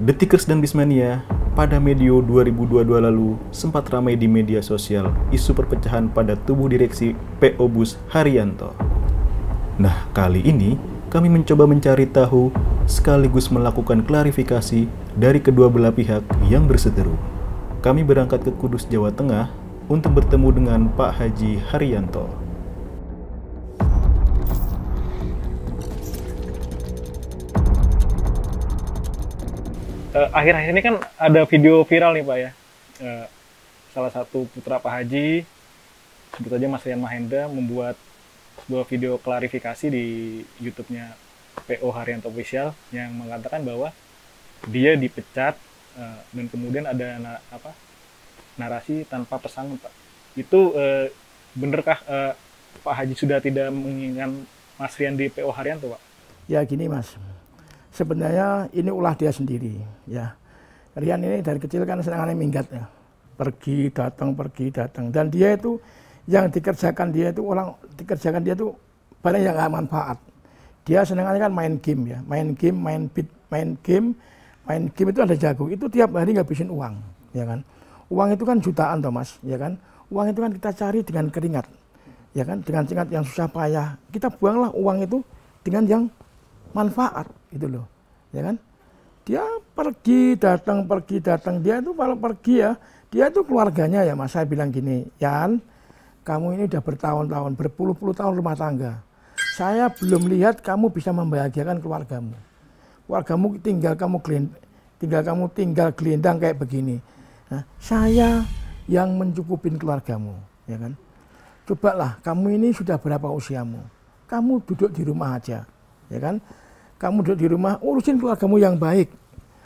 Detikers dan Bismania pada medio 2022 lalu sempat ramai di media sosial isu perpecahan pada tubuh direksi PO Bus Haryanto. Nah, kali ini kami mencoba mencari tahu sekaligus melakukan klarifikasi dari kedua belah pihak yang berseteru. Kami berangkat ke Kudus, Jawa Tengah untuk bertemu dengan Pak Haji Haryanto, Eh, akhir-akhir uh, ini kan ada video viral nih pak ya uh, salah satu putra Pak Haji sebut aja Mas Rian Mahendra membuat sebuah video klarifikasi di YouTube-nya PO Haryanto Official yang mengatakan bahwa dia dipecat uh, dan kemudian ada na apa narasi tanpa pesan Pak. Itu uh, benerkah uh, Pak Haji sudah tidak menginginkan Mas Rian di PO Haryanto Pak? Ya gini Mas, sebenarnya ini ulah dia sendiri ya. Rian ini dari kecil kan senangannya minggat ya. Pergi, datang, pergi, datang. Dan dia itu yang dikerjakan dia itu orang dikerjakan dia itu banyak yang nggak manfaat. Dia senangannya kan main game ya, main game, main beat, main game, main game itu ada jago. Itu tiap hari nggak ngabisin uang, ya kan. Uang itu kan jutaan Thomas, ya kan. Uang itu kan kita cari dengan keringat, ya kan, dengan keringat yang susah payah. Kita buanglah uang itu dengan yang manfaat gitu loh ya kan dia pergi datang pergi datang dia itu kalau pergi ya dia itu keluarganya ya mas saya bilang gini Yan kamu ini udah bertahun-tahun berpuluh-puluh tahun rumah tangga saya belum lihat kamu bisa membahagiakan keluargamu keluargamu tinggal kamu tinggal kamu tinggal gelindang kayak begini nah, saya yang mencukupin keluargamu ya kan cobalah kamu ini sudah berapa usiamu kamu duduk di rumah aja ya kan? Kamu duduk di rumah, urusin keluargamu yang baik,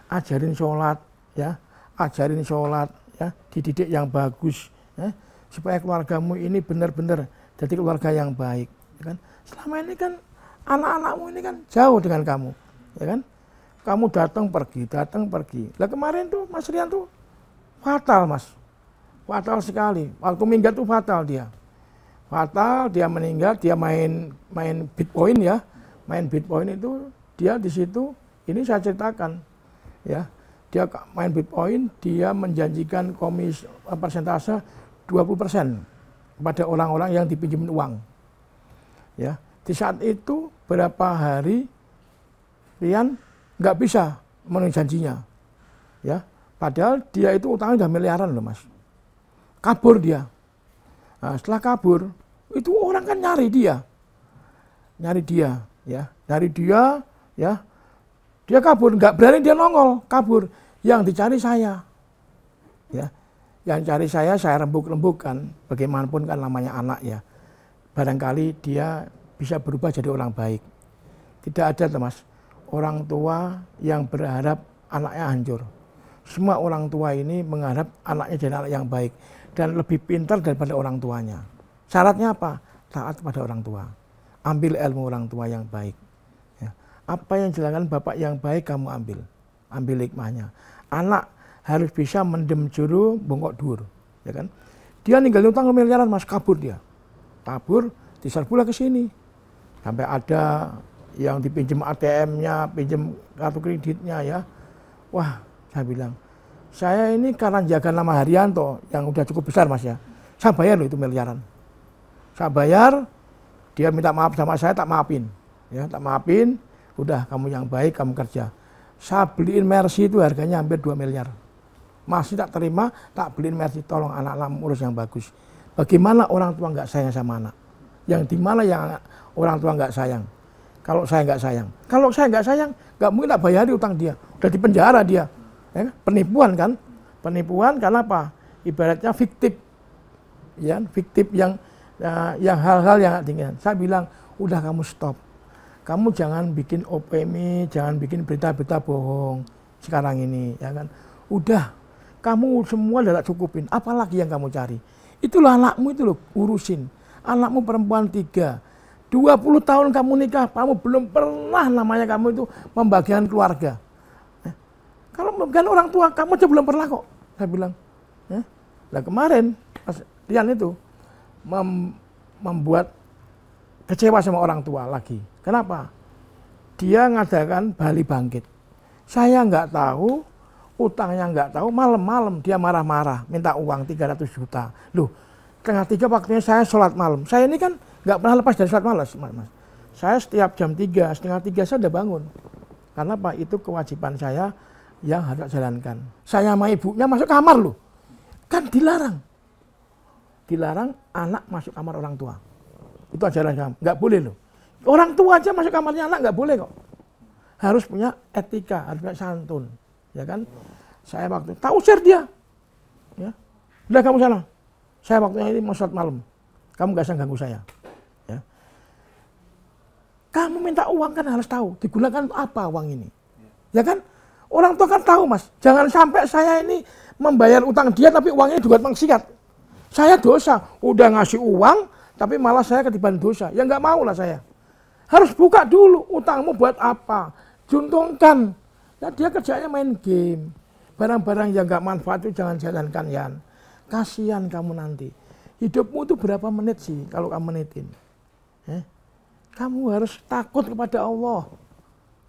ajarin sholat, ya, ajarin sholat, ya, dididik yang bagus, ya, supaya keluargamu ini benar-benar jadi keluarga yang baik, ya kan? Selama ini kan anak-anakmu ini kan jauh dengan kamu, ya kan? Kamu datang pergi, datang pergi. Lah kemarin tuh Mas Rian tuh fatal Mas, fatal sekali. Waktu minggat tuh fatal dia, fatal dia meninggal, dia main main bitcoin ya main Bitcoin itu dia di situ ini saya ceritakan ya dia main Bitcoin dia menjanjikan komis eh, persentase 20% kepada orang-orang yang dipinjamin uang ya di saat itu berapa hari Rian nggak bisa memenuhi janjinya ya padahal dia itu utangnya sudah miliaran loh mas kabur dia nah, setelah kabur itu orang kan nyari dia nyari dia ya dari dia ya dia kabur nggak berani dia nongol kabur yang dicari saya ya yang cari saya saya rembuk rembukan bagaimanapun kan namanya anak ya barangkali dia bisa berubah jadi orang baik tidak ada mas orang tua yang berharap anaknya hancur semua orang tua ini mengharap anaknya jadi anak yang baik dan lebih pintar daripada orang tuanya syaratnya apa taat pada orang tua ambil ilmu orang tua yang baik. Ya. Apa yang dilakukan bapak yang baik kamu ambil, ambil hikmahnya. Anak harus bisa mendem juru bongkok dur, ya kan? Dia ninggalin utang miliaran mas kabur dia, kabur diserbu pula ke sini. Sampai ada yang dipinjam ATM-nya, pinjam kartu kreditnya ya. Wah, saya bilang, saya ini karena jaga nama Haryanto yang udah cukup besar mas ya. Saya bayar loh itu miliaran. Saya bayar, dia minta maaf sama saya tak maafin ya tak maafin udah kamu yang baik kamu kerja saya beliin mercy itu harganya hampir 2 miliar masih tak terima tak beliin mercy tolong anak-anak urus yang bagus bagaimana orang tua nggak sayang sama anak yang di mana yang orang tua nggak sayang kalau saya nggak sayang kalau saya nggak sayang nggak mungkin tak bayari utang dia udah di penjara dia ya, kan? penipuan kan penipuan karena apa ibaratnya fiktif ya kan? fiktif yang uh, yang hal-hal yang tinggal, Saya bilang, udah kamu stop. Kamu jangan bikin OPMI, jangan bikin berita-berita bohong sekarang ini, ya kan? Udah, kamu semua udah cukupin. Apalagi yang kamu cari? Itulah anakmu itu loh, urusin. Anakmu perempuan tiga. 20 tahun kamu nikah, kamu belum pernah namanya kamu itu membagikan keluarga. Eh, kalau membagikan orang tua, kamu aja belum pernah kok. Saya bilang. Eh, nah kemarin, pas Rian itu, mem membuat kecewa sama orang tua lagi. Kenapa? Dia ngadakan Bali Bangkit. Saya nggak tahu, utangnya nggak tahu, malam-malam dia marah-marah, minta uang 300 juta. Loh, tengah tiga waktunya saya sholat malam. Saya ini kan nggak pernah lepas dari sholat malam, mas. Saya setiap jam tiga, setengah tiga saya udah bangun. Karena Pak, Itu kewajiban saya yang harus jalankan. Saya sama ibunya masuk kamar loh. Kan dilarang dilarang anak masuk kamar orang tua. Itu ajaran agama. Nggak boleh loh. Orang tua aja masuk kamarnya anak nggak boleh kok. Harus punya etika, harus punya santun. Ya kan? Saya waktu, tak usir dia. Ya. Udah kamu salah Saya waktunya ini mau malam. Kamu gak usah ganggu saya. Ya. Kamu minta uang kan harus tahu. Digunakan untuk apa uang ini. Ya kan? Orang tua kan tahu mas, jangan sampai saya ini membayar utang dia tapi uangnya juga maksiat. Saya dosa, udah ngasih uang, tapi malah saya ketiban dosa. Ya nggak mau lah saya. Harus buka dulu utangmu buat apa. Juntungkan. Ya dia kerjanya main game. Barang-barang yang nggak manfaat itu jangan jalankan, ya, kasian kamu nanti. Hidupmu itu berapa menit sih kalau kamu menitin? Eh? Kamu harus takut kepada Allah.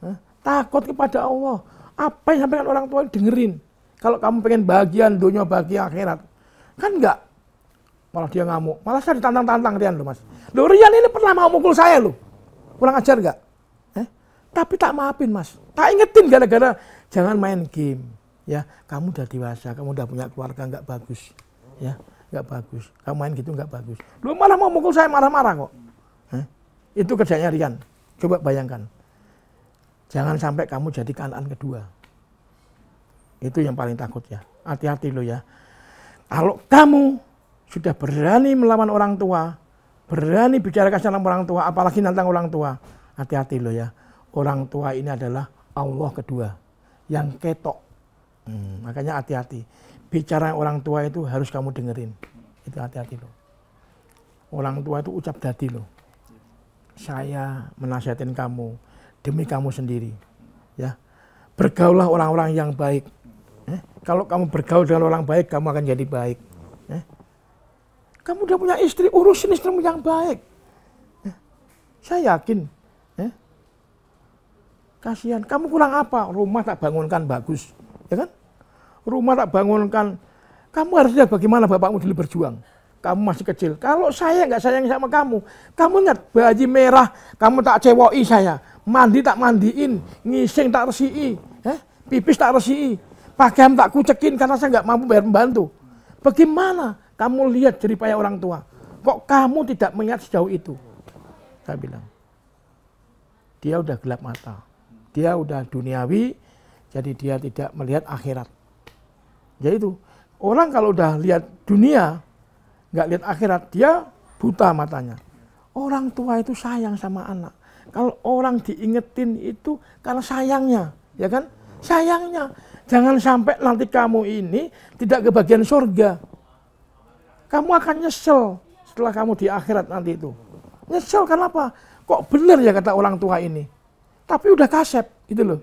Eh? Takut kepada Allah. Apa yang sampaikan orang tua dengerin. Kalau kamu pengen bagian dunia bagian akhirat. Kan enggak Malah dia ngamuk. Malah saya ditantang-tantang Rian loh mas. Loh Rian ini pernah mau mukul saya loh. Kurang ajar gak? Eh? Tapi tak maafin mas. Tak ingetin gara-gara jangan main game. Ya, kamu udah dewasa, kamu udah punya keluarga nggak bagus. Ya, nggak bagus. Kamu main gitu nggak bagus. Lu malah mau mukul saya marah-marah kok. Eh? Itu kerjanya Rian. Coba bayangkan. Jangan sampai kamu jadi kanan kedua. Itu yang paling takut ya. Hati-hati lo ya. Kalau kamu sudah berani melawan orang tua, berani bicara kasar sama orang tua, apalagi tentang orang tua. Hati-hati loh ya. Orang tua ini adalah Allah kedua yang ketok. Hmm, makanya hati-hati. Bicara orang tua itu harus kamu dengerin. Itu hati-hati loh. Orang tua itu ucap dadi loh. Saya menasihatin kamu demi kamu sendiri. Ya. Bergaulah orang-orang yang baik. Eh, kalau kamu bergaul dengan orang baik, kamu akan jadi baik. Kamu udah punya istri, urusin istrimu yang baik. Ya, saya yakin. Ya. Kasihan. Kamu kurang apa? Rumah tak bangunkan bagus. Ya kan? Rumah tak bangunkan. Kamu harus lihat bagaimana bapakmu dulu berjuang. Kamu masih kecil. Kalau saya nggak sayang sama kamu, kamu ingat baju merah, kamu tak cewoi saya. Mandi tak mandiin, ngising tak resii, eh? Ya. pipis tak resii pakaian tak kucekin karena saya nggak mampu bayar membantu. Bagaimana? Kamu lihat jeripaya orang tua. Kok kamu tidak melihat sejauh itu? Saya bilang. Dia udah gelap mata. Dia udah duniawi, jadi dia tidak melihat akhirat. itu orang kalau udah lihat dunia, nggak lihat akhirat, dia buta matanya. Orang tua itu sayang sama anak. Kalau orang diingetin itu karena sayangnya, ya kan? Sayangnya. Jangan sampai nanti kamu ini tidak kebagian surga kamu akan nyesel setelah kamu di akhirat nanti itu. Nyesel karena apa? Kok benar ya kata orang tua ini? Tapi udah kasep gitu loh.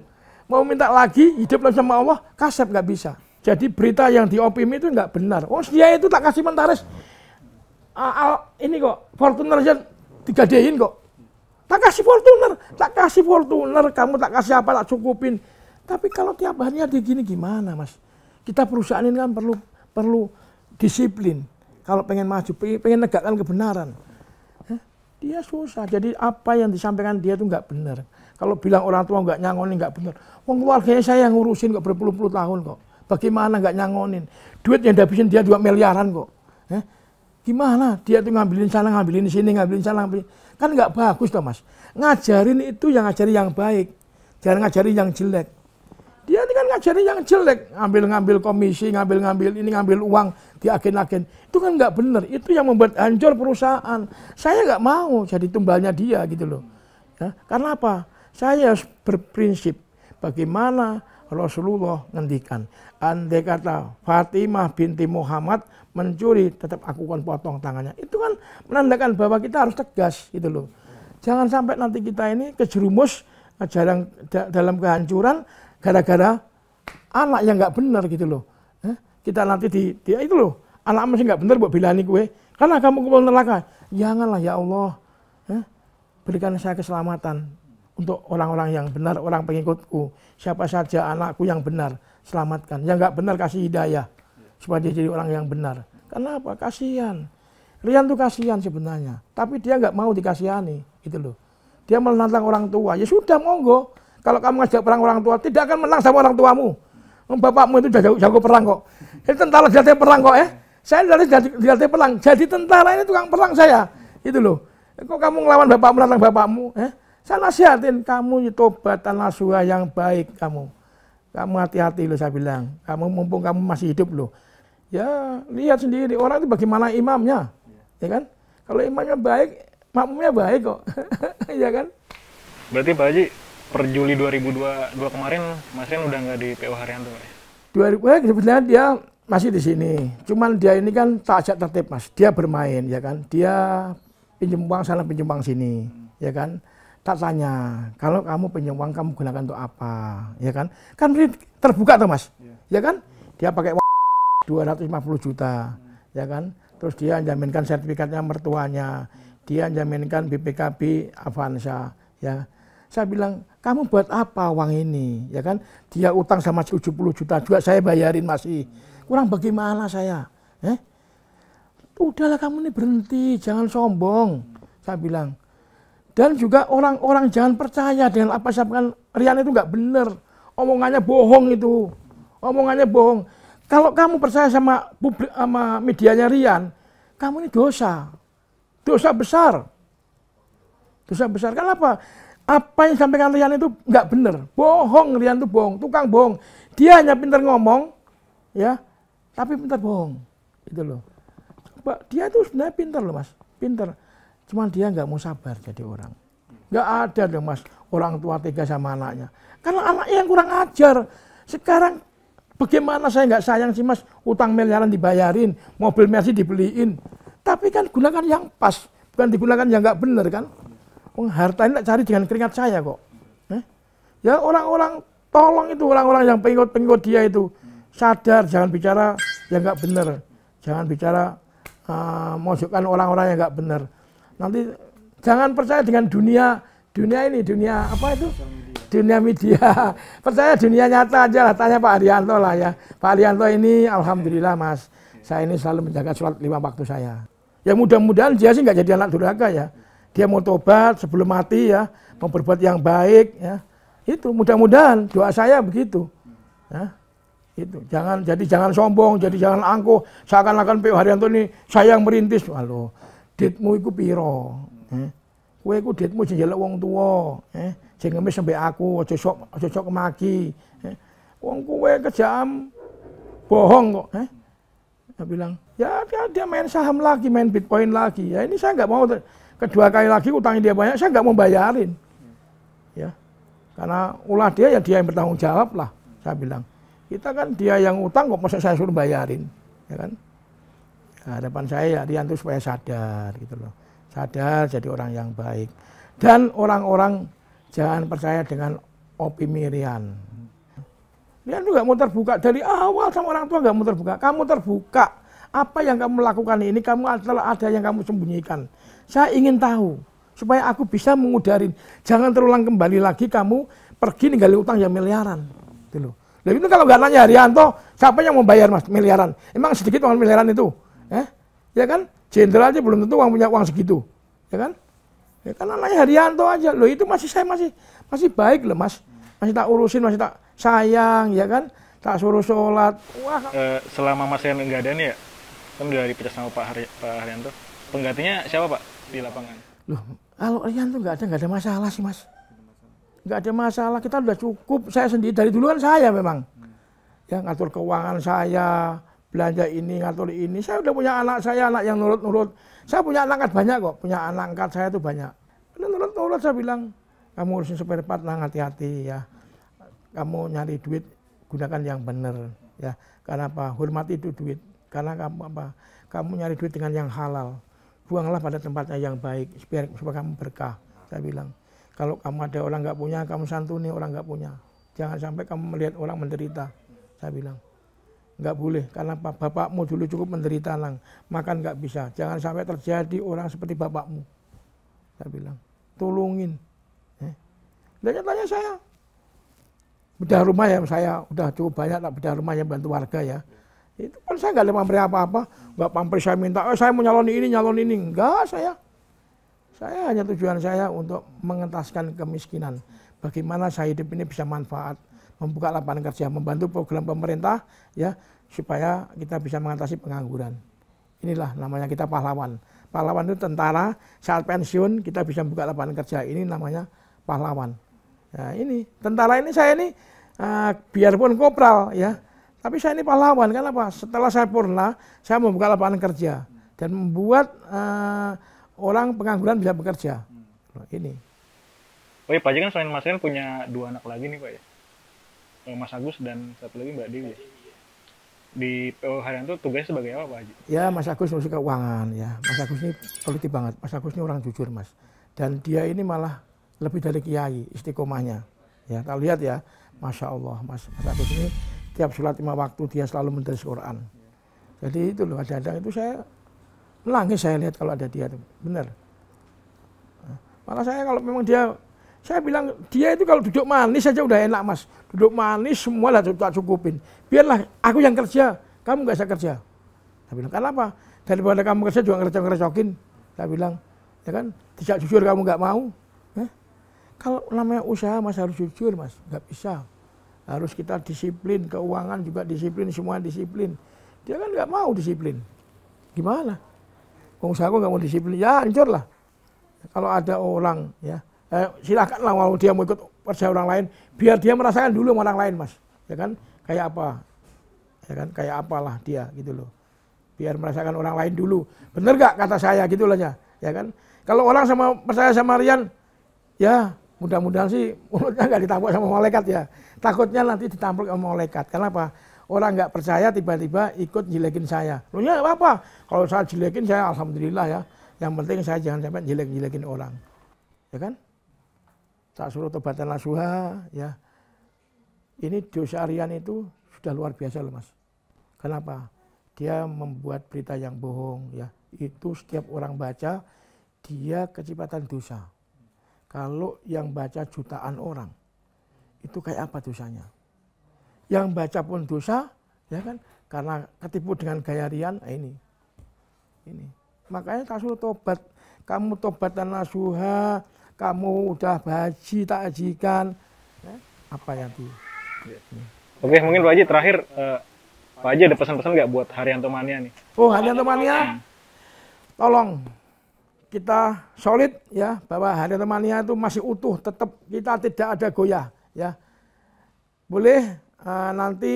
Mau minta lagi hidup sama Allah, kasep nggak bisa. Jadi berita yang di Opim itu nggak benar. Oh dia itu tak kasih mentaris. Al, ini kok Fortuner aja tiga kok. Tak kasih Fortuner, tak kasih Fortuner, kamu tak kasih apa tak cukupin. Tapi kalau tiap harinya di gini gimana mas? Kita perusahaan ini kan perlu perlu disiplin kalau pengen maju, pengen negakkan kebenaran. Dia susah. Jadi apa yang disampaikan dia itu nggak benar. Kalau bilang orang tua nggak nyangonin nggak benar. Wong keluarganya saya yang ngurusin kok berpuluh-puluh tahun kok. Bagaimana nggak nyangonin? Duit yang dihabisin dia juga miliaran kok. Eh? Gimana? Dia tuh ngambilin sana, ngambilin sini, ngambilin sana, ngambilin. Kan nggak bagus loh mas. Ngajarin itu yang ngajarin yang baik. Jangan ngajarin yang jelek. Dia ini kan ngajarin yang jelek. Ngambil-ngambil komisi, ngambil-ngambil ini, ngambil uang di agen agen Itu kan nggak benar. Itu yang membuat hancur perusahaan. Saya nggak mau jadi tumbalnya dia gitu loh. Ya, karena apa? Saya berprinsip bagaimana Rasulullah ngendikan. Andai kata Fatimah binti Muhammad mencuri, tetap aku akan potong tangannya. Itu kan menandakan bahwa kita harus tegas gitu loh. Jangan sampai nanti kita ini kejerumus eh, dalam kehancuran gara-gara anak yang nggak benar gitu loh kita nanti di, di ya itu loh anak masih nggak bener buat bilani gue karena kamu kebal neraka janganlah ya Allah eh, berikan saya keselamatan untuk orang-orang yang benar orang pengikutku siapa saja anakku yang benar selamatkan yang nggak benar kasih hidayah supaya dia jadi orang yang benar karena apa kasihan Rian tuh kasihan sebenarnya tapi dia nggak mau dikasihani gitu loh dia menantang orang tua ya sudah monggo kalau kamu ngajak perang orang tua tidak akan menang sama orang tuamu bapakmu itu jago, jago perang kok. Jadi tentara jadi perang kok eh? Saya dari jatah perang, jadi tentara ini tukang perang saya. Itu loh. Eh, kok kamu ngelawan bapakmu, nantang bapakmu? Eh? Saya nasihatin kamu itu batan nasuha yang baik kamu. Kamu hati-hati loh saya bilang. Kamu mumpung kamu masih hidup loh. Ya lihat sendiri orang itu bagaimana imamnya. Ya kan? Kalau imamnya baik, makmumnya baik kok. ya kan? Berarti Pak Haji, per Juli 2022 kemarin Mas Rian udah nggak di PO Haryanto ya? 2000 eh, sebetulnya dia masih di sini. Cuman dia ini kan tak ajak tertib mas. Dia bermain ya kan. Dia pinjam uang sana pinjam uang sini ya kan. Tak tanya kalau kamu pinjam uang kamu gunakan untuk apa ya kan. Kan terbuka tuh mas iya. ya kan. Dia pakai uang 250 juta ya kan. Terus dia jaminkan sertifikatnya mertuanya. Dia jaminkan BPKB Avanza ya. Saya bilang kamu buat apa uang ini? Ya kan? Dia utang sama 70 juta juga saya bayarin masih. Kurang bagaimana saya? Eh? Udahlah kamu ini berhenti, jangan sombong. Saya bilang. Dan juga orang-orang jangan percaya dengan apa sampaikan Rian itu nggak benar. Omongannya bohong itu. Omongannya bohong. Kalau kamu percaya sama publik sama medianya Rian, kamu ini dosa. Dosa besar. Dosa besar. Kenapa? apa yang disampaikan Rian itu nggak benar. Bohong Rian itu bohong, tukang bohong. Dia hanya pintar ngomong, ya, tapi pintar bohong. Gitu loh. Coba, dia itu sebenarnya pintar loh mas, pintar. Cuman dia nggak mau sabar jadi orang. Nggak ada loh mas, orang tua tega sama anaknya. Karena anaknya yang kurang ajar. Sekarang bagaimana saya nggak sayang sih mas, utang miliaran dibayarin, mobil Mercy dibeliin. Tapi kan gunakan yang pas, bukan digunakan yang nggak benar kan. Harta ini tak cari dengan keringat saya kok. Eh? Ya orang-orang tolong itu orang-orang yang pengikut-pengikut dia itu sadar jangan bicara yang gak benar, jangan bicara uh, ah, masukkan orang-orang yang gak benar. Nanti jangan percaya dengan dunia dunia ini dunia apa itu? dunia media. Percaya dunia nyata aja lah. Tanya Pak Arianto lah ya. Pak Arianto ini alhamdulillah mas. Saya ini selalu menjaga sholat lima waktu saya. Ya mudah-mudahan dia sih nggak jadi anak durhaka ya dia mau tobat sebelum mati ya, mau berbuat yang baik ya. Itu mudah-mudahan doa saya begitu. Ya. Itu. Jangan jadi jangan sombong, jadi jangan angkuh. Seakan-akan Pak Haryanto ini saya yang merintis. Halo, ditmu iku piro? Eh. Kowe iku ditmu sing jelek wong tuwa, eh. Sing ngemis sampe aku, aja sok aja sok kemaki. Eh. Wong kowe kejam bohong kok, eh. Dia bilang, ya dia, dia main saham lagi, main bitcoin lagi. Ya ini saya nggak mau kedua kali lagi utangnya dia banyak, saya nggak mau bayarin. Ya. Karena ulah dia ya dia yang bertanggung jawab lah, saya bilang. Kita kan dia yang utang kok masa saya suruh bayarin, ya kan? Nah, harapan saya ya itu supaya sadar gitu loh. Sadar jadi orang yang baik. Dan orang-orang jangan percaya dengan opini Rian. Rian juga mau terbuka dari awal sama orang tua nggak mau terbuka. Kamu terbuka, apa yang kamu lakukan ini kamu adalah ada yang kamu sembunyikan. Saya ingin tahu supaya aku bisa mengudarin. Jangan terulang kembali lagi kamu pergi ninggalin utang yang miliaran. Gitu loh. Lalu itu kalau nggak nanya Haryanto, siapa yang mau bayar mas miliaran? Emang sedikit uang miliaran itu, eh? ya kan? Jenderal aja belum tentu uang punya uang segitu, ya kan? Ya kan nanya Haryanto aja, loh itu masih saya masih masih baik loh mas, masih tak urusin, masih tak sayang, ya kan? Tak suruh sholat. Wah. uh, selama mas yang nggak ada nih ya, kan udah dipecat sama Pak, Hari, Pak Haryanto penggantinya siapa Pak di lapangan? Loh, kalau Haryanto nggak ada nggak ada masalah sih Mas nggak ada masalah kita udah cukup saya sendiri dari dulu kan saya memang hmm. yang ngatur keuangan saya belanja ini ngatur ini saya udah punya anak saya anak yang nurut-nurut saya punya anak angkat banyak kok punya anak angkat saya tuh banyak nurut-nurut saya bilang kamu urusin spare part nah hati-hati ya kamu nyari duit gunakan yang benar ya Karena apa? hormati itu duit karena kamu apa? Kamu nyari duit dengan yang halal. Buanglah pada tempatnya yang baik supaya, supaya kamu berkah. Saya bilang, kalau kamu ada orang nggak punya, kamu santuni orang nggak punya. Jangan sampai kamu melihat orang menderita. Saya bilang, nggak boleh. Karena apa? Bapakmu dulu cukup menderita lang, makan nggak bisa. Jangan sampai terjadi orang seperti bapakmu. Saya bilang, tolongin. Eh. Ya. Dan tanya saya, bedah rumah ya saya udah cukup banyak lah bedah rumah yang bantu warga ya. Itu kan saya nggak pampir apa-apa, nggak pampir saya minta, oh, saya mau nyalon ini, nyalon ini. Enggak, saya. Saya hanya tujuan saya untuk mengentaskan kemiskinan. Bagaimana saya hidup ini bisa manfaat, membuka lapangan kerja, membantu program pemerintah, ya supaya kita bisa mengatasi pengangguran. Inilah namanya kita pahlawan. Pahlawan itu tentara, saat pensiun kita bisa buka lapangan kerja. Ini namanya pahlawan. Nah ini, tentara ini saya ini uh, biarpun kopral ya, tapi saya ini pahlawan, apa? Setelah saya purna, saya membuka lapangan kerja dan membuat uh, orang pengangguran bisa bekerja. Hmm. ini. Oh iya, Pak Haji kan selain Mas Rian punya dua anak lagi nih Pak ya? Eh, Mas Agus dan satu lagi Mbak Dewi. Ya? Di PO itu tugasnya sebagai apa Pak Haji? Ya, Mas Agus masuk keuangan ya. Mas Agus ini politik banget. Mas Agus ini orang jujur Mas. Dan dia ini malah lebih dari kiai istiqomahnya. Ya, kalau lihat ya, Masya Allah, Mas, Mas Agus ini tiap sholat lima waktu dia selalu mendris Quran. Jadi itu loh ada kadang itu saya nangis saya lihat kalau ada dia itu benar. Malah saya kalau memang dia saya bilang dia itu kalau duduk manis saja udah enak mas, duduk manis semua lah tak cukupin. Biarlah aku yang kerja, kamu gak usah kerja. Saya bilang kenapa? Daripada kamu kerja juga kerja ngerecokin. Saya bilang ya kan tidak jujur kamu gak mau. Eh? Kalau namanya usaha mas harus jujur mas, gak bisa harus kita disiplin keuangan juga disiplin semua disiplin dia kan nggak mau disiplin gimana pengusaha aku nggak mau disiplin ya hancur lah kalau ada orang ya eh, silakanlah kalau dia mau ikut kerja orang lain biar dia merasakan dulu orang lain mas ya kan kayak apa ya kan kayak apalah dia gitu loh biar merasakan orang lain dulu bener gak kata saya gitu lah ya ya kan kalau orang sama percaya sama Rian ya mudah-mudahan sih mulutnya nggak ditampuk sama malaikat ya. Takutnya nanti ditampuk sama malaikat. Kenapa? Orang nggak percaya tiba-tiba ikut jelekin saya. Lu ya apa? Kalau saya jelekin saya alhamdulillah ya. Yang penting saya jangan sampai jelek-jelekin orang. Ya kan? Tak suruh tobatan nasuha ya. Ini dosa harian itu sudah luar biasa loh mas. Kenapa? Dia membuat berita yang bohong ya. Itu setiap orang baca dia kecepatan dosa kalau yang baca jutaan orang, itu kayak apa dosanya? Yang baca pun dosa, ya kan? Karena ketipu dengan gaya rian, nah ini. Ini. Makanya kasul tobat, kamu tobat dan nasuha, kamu udah baca takjikan, ya? apa yang di... Oke, mungkin Pak Haji terakhir, uh, Pak Haji ada pesan-pesan nggak buat Haryanto Mania nih? Oh, Haryanto Mania, hmm. tolong kita solid ya bahwa temannya itu masih utuh, tetap kita tidak ada goyah ya. Boleh uh, nanti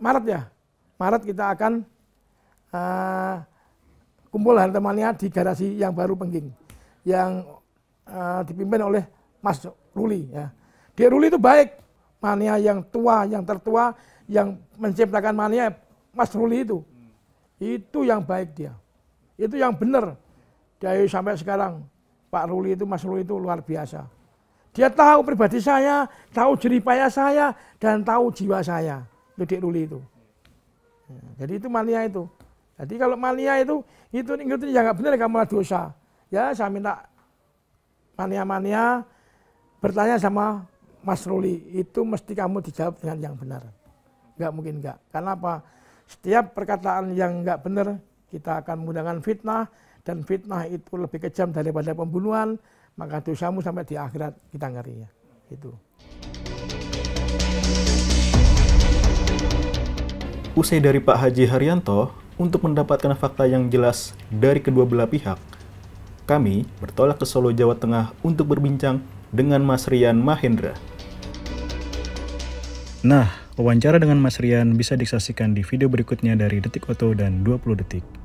Maret ya. Maret kita akan uh, kumpul temannya di garasi yang baru Pengging yang uh, dipimpin oleh Mas Ruli ya. Dia Ruli itu baik, mania yang tua, yang tertua, yang menciptakan mania Mas Ruli itu. Itu yang baik dia. Itu yang benar. Dari sampai sekarang Pak Ruli itu Mas Ruli itu luar biasa. Dia tahu pribadi saya, tahu jeripaya saya dan tahu jiwa saya. Dedek Ruli itu. Ya, jadi itu mania itu. Jadi kalau mania itu itu ngikutin yang nggak benar kamu lah dosa. Ya saya minta mania-mania bertanya sama Mas Ruli itu mesti kamu dijawab dengan yang benar. Nggak mungkin nggak. Karena apa? Setiap perkataan yang nggak benar kita akan menggunakan fitnah, dan fitnah itu lebih kejam daripada pembunuhan maka dosamu sampai di akhirat kita ngerinya itu usai dari Pak Haji Haryanto untuk mendapatkan fakta yang jelas dari kedua belah pihak kami bertolak ke Solo Jawa Tengah untuk berbincang dengan Mas Rian Mahendra Nah, wawancara dengan Mas Rian bisa disaksikan di video berikutnya dari Detik Oto dan 20 Detik.